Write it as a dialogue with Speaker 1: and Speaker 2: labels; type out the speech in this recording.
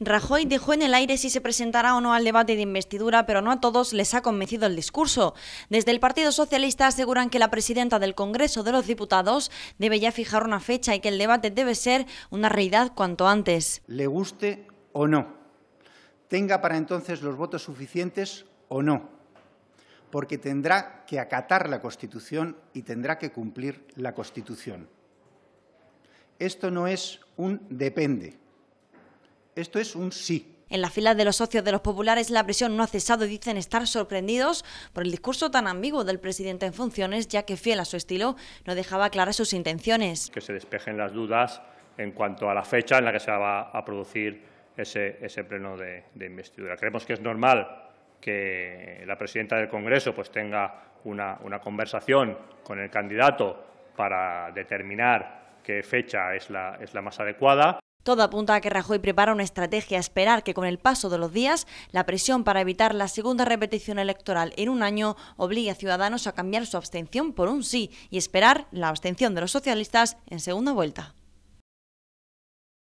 Speaker 1: Rajoy dejó en el aire si se presentará o no al debate de investidura, pero no a todos les ha convencido el discurso. Desde el Partido Socialista aseguran que la presidenta del Congreso de los Diputados debe ya fijar una fecha y que el debate debe ser una realidad cuanto antes. Le
Speaker 2: guste o no, tenga para entonces los votos suficientes o no, porque tendrá que acatar la Constitución y tendrá que cumplir la
Speaker 1: Constitución. Esto no es un depende esto es un sí. En la filas de los socios de los populares la presión no ha cesado y dicen estar sorprendidos por el discurso tan ambiguo del presidente en funciones, ya que fiel a su estilo no dejaba claras sus intenciones.
Speaker 3: Que se despejen las dudas en cuanto a la fecha en la que se va a producir ese, pleno de, investidura. Creemos que es normal que la presidenta del Congreso pues, tenga una, conversación con el candidato para determinar qué fecha es la más adecuada.
Speaker 1: Todo apunta a que Rajoy prepara una estrategia a esperar que con el paso de los días la presión para evitar la segunda repetición electoral en un año obligue a Ciudadanos a cambiar su abstención por un sí y esperar la abstención de los socialistas en segunda vuelta.